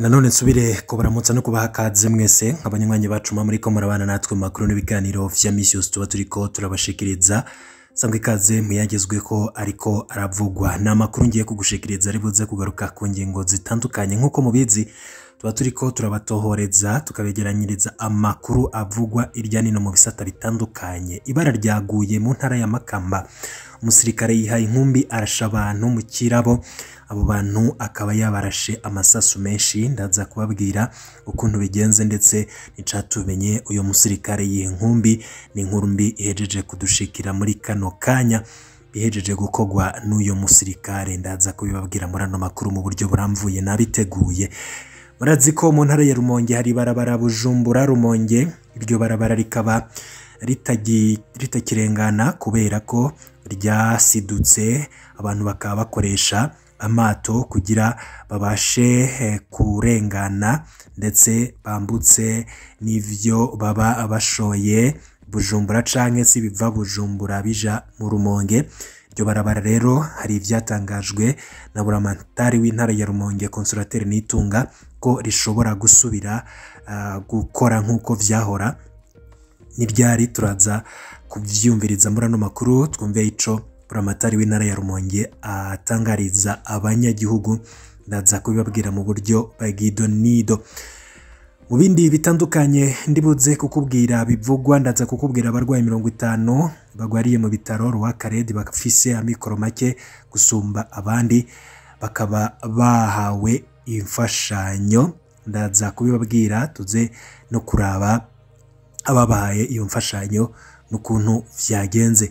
nanone nsubire kubaramutsa no kubaha kaze mwese nk'abanywanyi bacu muri ko murabana natwe mu makuru n'ibiganiro vya misi yose tuba turi ko turabashikiriza sangwa ikaze muyagezweho ariko aravugwa ni amakuru ngiye kugushikiriza ari buze kugaruka ku ngingo zitandukanye nk'uko mubizi tuba turi ko turabatohoreza tukabegeranyiriza amakuru avugwa irya nino mu bisata bitandukanye ibara ryaguye mu ntara ya makamba umusirikare yihaye inkumbi arasha abantu mu kirabo abo bantu akaba yabarashe amasasu menshi ndaza kubabwira ukuntu bigenze ndetse nicatumenye uyu musirikare yiha inkumbi ni inkuru mbi ihejeje kudushikira muri kano kanya bihejeje gukogwa n'uyu musirikare ndaza kubibabwira muri ano makuru mu buryo buramvuye nabiteguye barazi ko mu ntara ya rumonge hari barabara bujumbura rumonge iryo barabara rikaba ritakirengana kubera ko ryasidutse abantu bakaba bakoresha amato kugira babashe eh, kurengana ndetse bambutse n'ibyo baba bashoye bujumbura cyangwa se biva bujumbura bija mu rumonge iryo barabara rero hari ibyatangajwe na buramatari w'intara ya rumonge konsulateri n'itunga ko rishobora gusubira ah, gukora nk'uko byahora ni ryari turaza kubyumviriza muri ano makuru twumve icyo buramatari w'intara ya rumonge atangariza abanyagihugu ndaza kubibabwira mu buryo bw'ido nido mu bindi bitandukanye ndibuze kukubwira bivugwa ndaza kukubwira abarwayi mirongo itanu barwariye mu bitaro ruwakaredi bafise amikoro make gusumba abandi bakaba bahawe imfashanyo ndaza kubibabwira tuze no kuraba ababahaye iyo mfashanyo n'ukuntu vyagenze.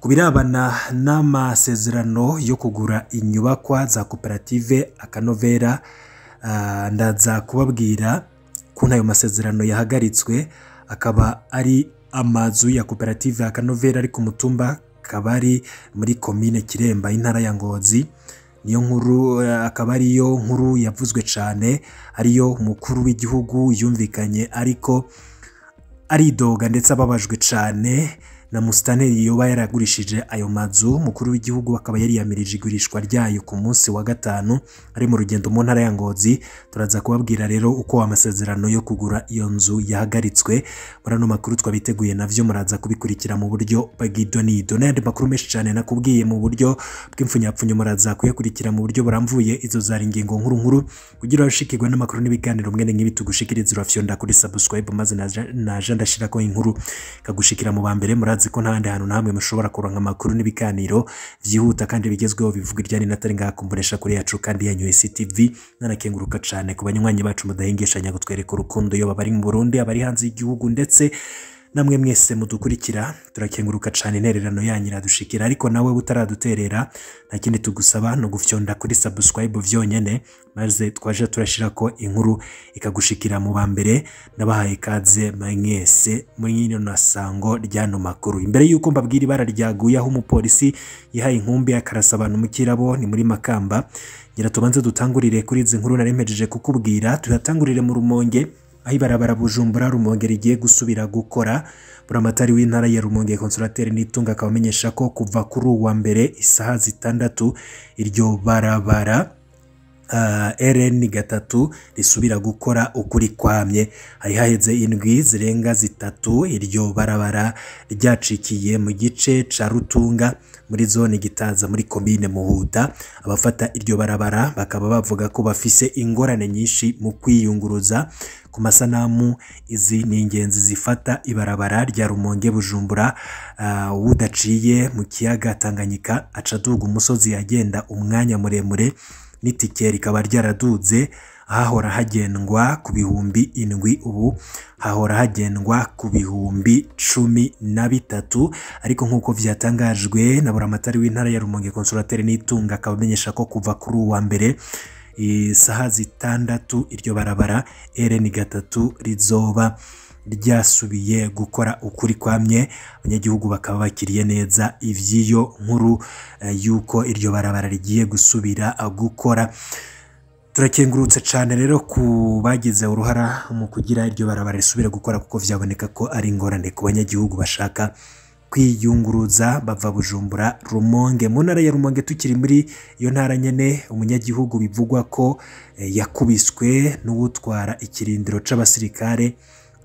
ku birabana n'amasezerano yo kugura inyubakwa za koperative akanovera ah, ndaza kubabwira kuntu ayo masezerano yahagaritswe akaba ari amazu ya koperative ya kanovera ari ku mutumba kabari muri komine kiremba intara ya ngozi niyo nkuru akaba ariyo nkuru yavuzwe cyane ariyo umukuru w'igihugu yumvikanye ariko aridoga ndetse ababajwe cyane na Musitanteri yoba yaragurishije ayo mazu umukuru w'igihugu akaba yariyamirije igurishwa ryayo ku munsi wa gatanu ari mu rugendo mu ntara ya Ngozi turaza kubabwira rero uko amasezerano yo kugura iyo nzu yahagaritswe muri ano makuru twabiteguye navyo muraza kubikurikira mu buryo bw'idonido n'ayandi makuru menshi cyane nakubwiye mu buryo bw'imfunyapfunyo muraza kuyakurikira mu buryo buramvuye izo zari ingingo nkuru nkuru kugira ushikirwe n'amakuru n'ibiganiro mwene nk'ibi tugushikiriza urafyonda kuri subscribe maze naje ko inkuru kagushikira mu ba mbere muraza bishatse ko n'ahandi hantu namwe mushobora kuronka amakuru n'ibiganiro byihuta kandi bigezweho bivuga iryari n'atari ngakumburesha kuri yacu kandi yanyu STV nanakenguruka cyane ku banywanyi bacu mudahingishanya kutwereka urukundo iyo babari mu Burundi abari hanze y'igihugu ndetse namwe mwese mudukurikira turakenguruka cyane intererano yanyu iradushikira ariko nawe utaraduterera nta kindi tugusaba ni ugufyonda kuri sabusikarayibu byonyine maze twaje turashyira ko inkuru ikagushikira mu ba mbere n'abahaye ikaze mwese muri ino nasango ry'ano makuru imbere y'uko mbabwira ibara ryaguye aho umupolisi yihaye inkumbi akarasa abantu mu kirabo ni muri makamba ngira tubanze dutangurire kuri izi nkuru naremejeje kukubwira tuyatangurire mu rumonge aho ibarabara bujumbura Rumonge rigiye gusubira gukora buramatari w'intara ya Rumonge konsulateri n'itunga akaba amenyesha ko kuva kuri uwa mbere isaha zitandatu iryo barabara rn gatatu risubira gukora ukuri kwamye hari haheze indwi zirenga zitatu iryo barabara ryacikiye mu gice ca rutunga muri zone gitaza muri komine muhuta abafata iryo barabara bakaba bavuga ko bafise ingorane nyinshi mu kwiyunguruza ku masanamu izi ni ingenzi zifata ibarabara rya rumonge bujumbura udaciye mu kiyaga tanganyika aca aduga umusozi agenda umwanya muremure n'itike rikaba ryaraduze hahora hagendwa ku bihumbi indwi ubu hahora hagendwa ku bihumbi cumi na bitatu ariko nk'uko byatangajwe na buramatari w'intara ya Rumonge konsulateri n'itunga akaba amenyesha ko kuva kuri uwa mbere isaha zitandatu iryo barabara ereni gatatu rizoba ryasubiye gukora ukuri kwamye abanyagihugu bakaba bakiriye neza iby'iyo nkuru eh, y'uko iryo barabara rigiye gusubira gukora turakengurutse cyane rero ku bagize uruhara mu kugira iryo barabara risubira gukora kuko byaboneka ko ari ingorane ku banyagihugu bashaka kwiyunguruza bava bujumbura rumonge mu ntara ya rumonge tukiri muri iyo ntara nyine umunyagihugu bivugwa ko eh, yakubiswe n'uwutwara ikirindiro cy'abasirikare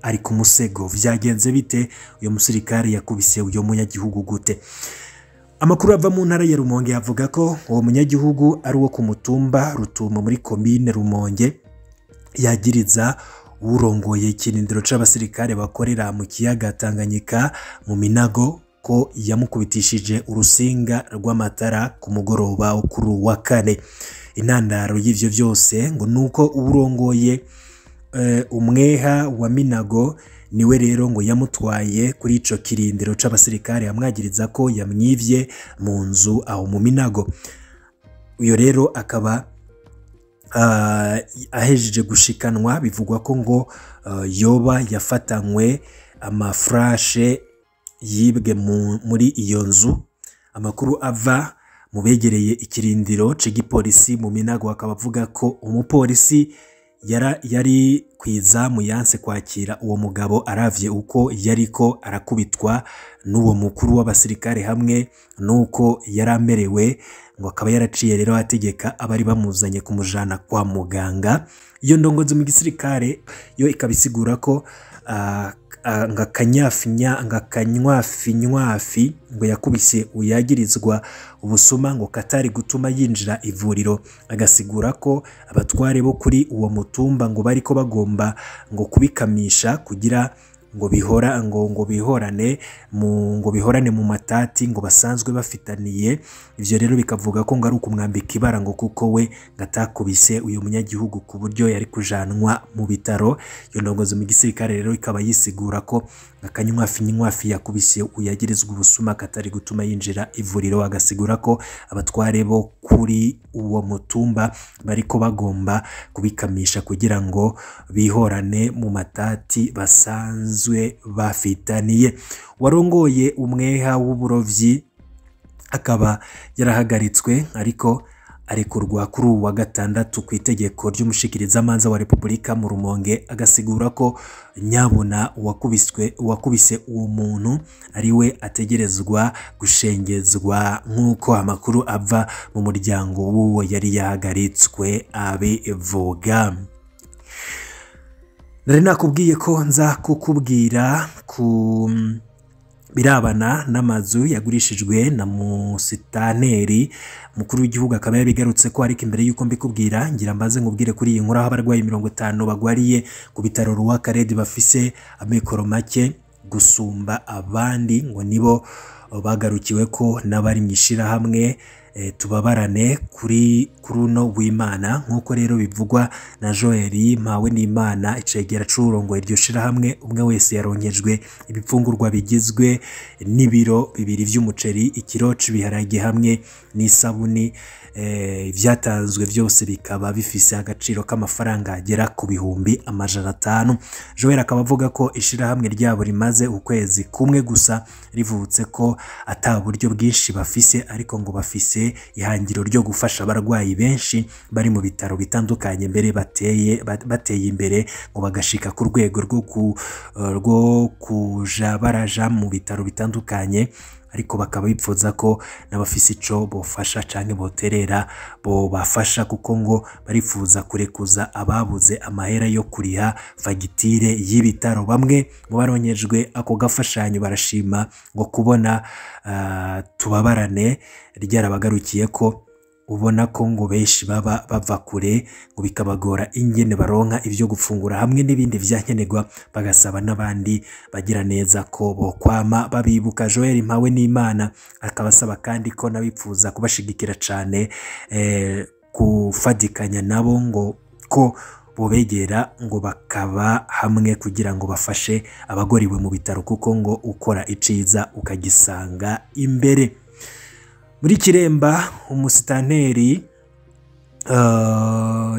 ari ku musego byagenze bite uyu musirikare yakubise uyu munyagihugu gute amakuru ava mu ntara ya rumonge avuga ko uwo munyagihugu ari uwo ku mutumba rutumo muri komine rumonge yagiriza urongoye ikinindiro cy'abasirikare bakorera mu kiyaga tanganyika mu minago ko yamukubitishije urusinga rw'amatara ku mugoroba wo kuri uwa kane intandaro y'ibyo byose ngo ni uko uwurongoye Eh, umweha wa minago niwe rero ngo yamutwaye kuri icyo kirindiro c’abasirikare amwagiriza ko yamwibye mu nzu aho mu minago Uyo rero akaba ah, ahejeje gushikanwa bivugwa ko ngo eh, yoba yafatanywe amafurashe yibwe muri iyo nzu amakuru ava mu begereye ikirindiro cy'igipolisi mu minago akaba avuga ko umupolisi yari ku izamu yanse kwakira uwo mugabo aravye uko yari ko arakubitwa n'uwo mukuru w'abasirikare hamwe n'uko yari amerewe ngo akaba yaraciye rero ategeka abari bamuzanye kumujana kwa muganga iyo ndongozi mu gisirikare yo ikaba isigura ko ngo akanyafinya ngo akanywafinywafi ngo yakubise uyagirizwa ubusuma ngo katari gutuma yinjira ivuriro agasigura ko abatware bo kuri uwo mutumba ngo bari ko bagomba ngo kubikamisha kugira ngo bihora ngo ngo bihorane mu ngo bihorane mu matati ngo basanzwe bafitaniye ibyo rero bikavuga ko ngo ari ukumwambika ibara ngo kuko we ngo atakubise uyu munyagihugu ku buryo yari kujanwa mu bitaro iyo ndongozi mu gisirikare rero ikaba yisigura ko akanywafi n'inkwafi yakubise uyagirizwa ubusuma katari gutuma yinjira ivuriro agasigura ko abatware bo kuri uwo mutumba bariko bagomba kubikamisha kugira ngo bihorane mu matati basanzwe bafitaniye warongoye umweha w'uburovyi akaba yarahagaritswe ariko arekurwa kuri uwa gatandatu ku itegeko ry'umushikirizamanza wa repubulika mu rumonge agasigura ko nyabuna wakubise uwo muntu ari we ategerezwa gushengezwa nk'uko amakuru ava mu muryango w'uwo yari yahagaritswe abivuga nari nakubwiye ko nza kukubwira ku birabana n'amazu yagurishijwe na musitaneri mukuru w'igihugu akaba yabigarutse ko ariko imbere y'uko mbikubwira ngira mbaze nkubwire kuri iyi nkuru aho abarwayi mirongo itanu bagwariye ku bitaro ruwakaredi bafise amikoro make gusumba abandi ngo nibo bagarukiwe ko n'abari mu ishyirahamwe Eh, tubabarane kuri kuri w'imana nk'uko rero bivugwa na joel mpawe n'imana icegera c'urongoye iryo shirahamwe umwe wese yaronkejwe ibipfungurwa bigizwe n'ibiro bibiri by'umuceri ikiro c'ibiharage hamwe n'isabuni ibyatanzwe eh, byose bikaba bifise agaciro k'amafaranga agera ku bihumbi amajana atanu joel akaba avuga ko ishyirahamwe ryabo rimaze ukwezi kumwe gusa rivutse ko ata buryo bwinshi bafise ariko ngo bafise ihangiro ryo gufasha abarwayi benshi bari mu bitaro bitandukanye mbere bateye bateye imbere ngo bagashika ku rwego rwo kuja baraja mu bitaro bitandukanye ariko bakaba bipfuza ko n'abafise ico bofasha canke boterera bobafasha kuko ngo barifuza kurekuza ababuze amahera yo kuriha fagitire y'ibitaro bamwe mu baronyejwe ako gafashanyo barashima ngo kubona uh, tubabarane ko. ubona ko ngo benshi baba bava kure ngo bikabagora ingene baronka ibyo gufungura hamwe n'ibindi byankenerwa bagasaba n'abandi bagira neza ko bokwama babibuka joel mpawe n'imana akabasaba kandi ko n'abifuza kubashigikira cyane gufatikanya eh, nabo ngo ko bobegera ngo bakaba hamwe kugira ngo bafashe abagoriwe mu bitaro kuko ngo ukora iciza ukagisanga imbere muri kiremba umusitanteri uh,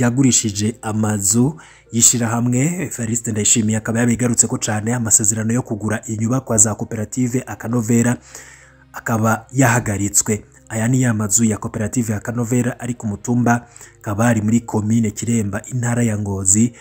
yagurishije amazu y'ishyirahamwe Evariste Ndayishimiye akaba yabigarutse ko cyane amasezerano yo kugura inyubakwa za koperative akanovera akaba yahagaritswe aya ni ya mazu ya koperative ya kanovera ari ku mutumba kabari muri komine kiremba intara ya ngozi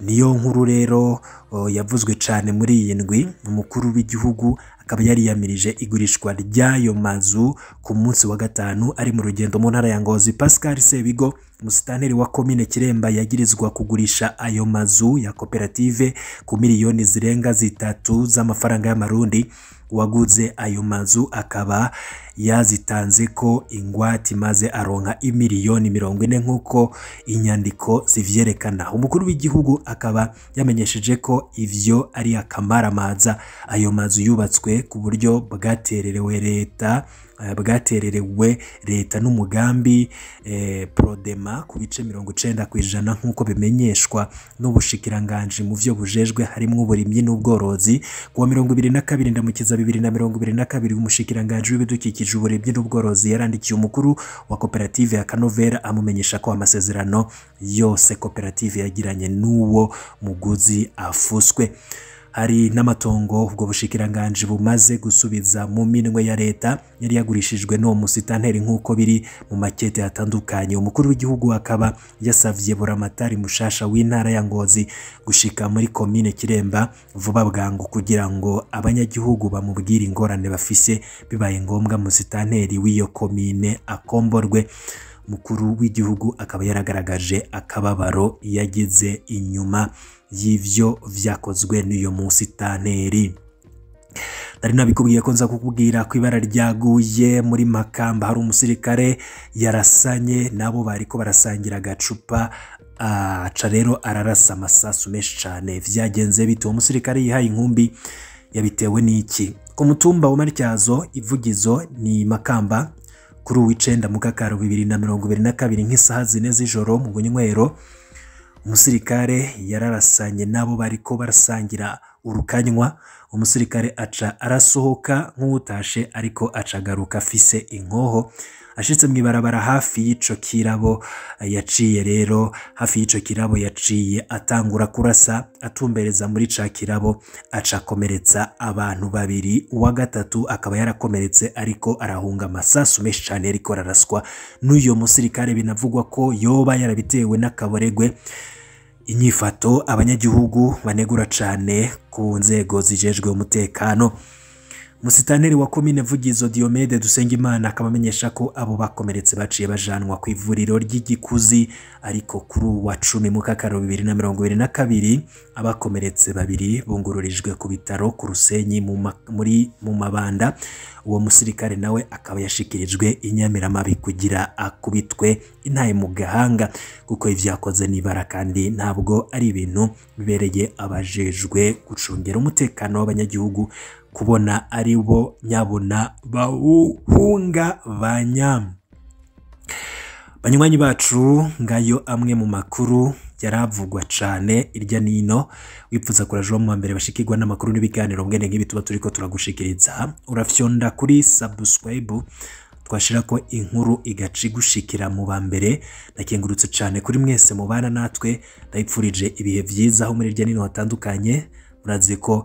niyo nkuru rero uh, yavuzwe cyane muri iyi ndwi umukuru w'igihugu akaba yariyamirije igurishwa ry'ayo mazu ku munsi wa gatanu ari mu rugendo mu ntara ya Ngozi Pascal Sebigo Umusitanteri wa komine Kiremba yagirizwa kugurisha ayo mazu ya koperative ku miliyoni zirenga zitatu z'amafaranga y'amarundi, uwaguze ayo mazu akaba yazitanze ko ingwate maze aronka imiliyoni mirongo ine nk'uko inyandiko zivyerekana. Umukuru w'igihugu akaba yamenyesheje ko ivyo ari akamaramaza, ayo mazu yubatswe ku buryo bwatererewe leta Eh, bwatererewe leta n'umugambi eh, Prodema ku bice mirongo icyenda ku ijana nk'uko bimenyeshwa n'ubushikiranganji mu byo bujejwe harimo uburimyi n'ubworozi ku wa mirongo ibiri na kabiri ndamukiza bibiri na mirongo ibiri na kabiri umushikiranganji w'ibidukikije uburimyi n'ubworozi yarandikiye umukuru wa koperative ya kanovera amumenyesha ko amasezerano yose koperative yagiranye n'uwo muguzi afuswe hari n'amatongo ubwo bushikiranganji bumaze gusubiza mu minwe ya leta yari yagurishijwe n'uwo musitanteri nk'uko biri mu makete atandukanye umukuru w'igihugu akaba yasavye buramatari mushasha w'intara ya ngozi gushika muri komine kiremba vuba bwangu kugira ngo abanyagihugu bamubwire ingorane bafise bibaye ngombwa musitanteri w'iyo komine akomborwe mukuru w'igihugu akaba yaragaragaje akababaro yagize inyuma y'ibyo byakozwe n'uyu musitanteri nari nabikubwiye ko nza kukubwira ko ibara ryaguye muri makamba hari umusirikare yarasanye nabo bari ko barasangira agacupa aca rero ararasa amasasu menshi cyane byagenze bitewe umusirikare yihaye inkumbi yabitewe n'iki ku mutumba wa matyazo ivugizo ni makamba kuri uw'icyenda mu kakaro bibiri na mirongo ibiri na kabiri nk'isaha zine z'ijoro mu nywero umusirikare yararasanye n'abo bari ko barasangira urukanywa umusirikare aca arasohoka nk'utashe ariko acagaruka agaruka afise inkoho ashitse mu ibarabara hafi y'ico kirabo yaciye rero hafi y'ico kirabo yaciye atangura kurasa atumbereza muri ca kirabo acakomeretsa abantu babiri uwa gatatu akaba yarakomeretse ariko arahunga amasasu menshi cane yariko araraswa n'uyo musirikare binavugwa ko yoba yarabitewe n'akaboregwe inyifato abanyagihugu banegura cyane ku nzego zijejwe umutekano musitaneri wa komine vugizo diomede dusengimana akaba amenyesha ko abo bakomeretse baciye bajanwa ku ivuriro ry'igikuzi ariko kuri uwa cumi Mukakaro bibiri na mirongo ibiri na kabiri abakomeretse babiri bungururijwe ku bitaro ku rusenyi muri mu mabanda uwo musirikare nawe akaba yashikirijwe inyamiramabi kugira akubitwe intaye mu gahanga kuko ibyo yakoze n'ibara kandi ntabwo ari ibintu bibereye abajejwe gucungira umutekano w'abanyagihugu kubona ari bo nyabona bawuhunga ba banywanyi bacu ngayo amwe mu makuru yaravugwa cyane irya n'ino wipfuza kuraje mu mbere bashikirwa n'amakuru n'ibiganiro mwene nk'ibi tuba turi ko turagushikiriza urafyonda kuri subscribe twashira ko inkuru igaci gushikira mu ba mbere nakengurutse cyane kuri mwese mu bana natwe ndabipfurije ibihe byiza aho muri hirya n'ino hatandukanye murazi ko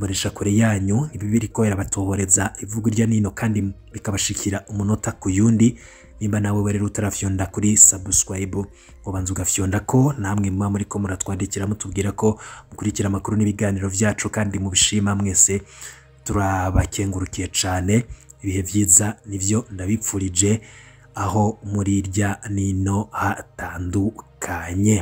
muresha kure yanyu ibi biriko birabatohoreza ivuga irya nino kandi bikabashikira umunota ku yundi nimba nawe werera utarafyonda kuri subscribe ubanza ugafyonda ko namwe muba muri ko muratwandikira mutubwira ko mukurikira amakuru n'ibiganiro byacu kandi mubishima mwese turabakengurukiye cyane ibihe byiza nibyo ndabipfurije aho muri irya nino hatandukanye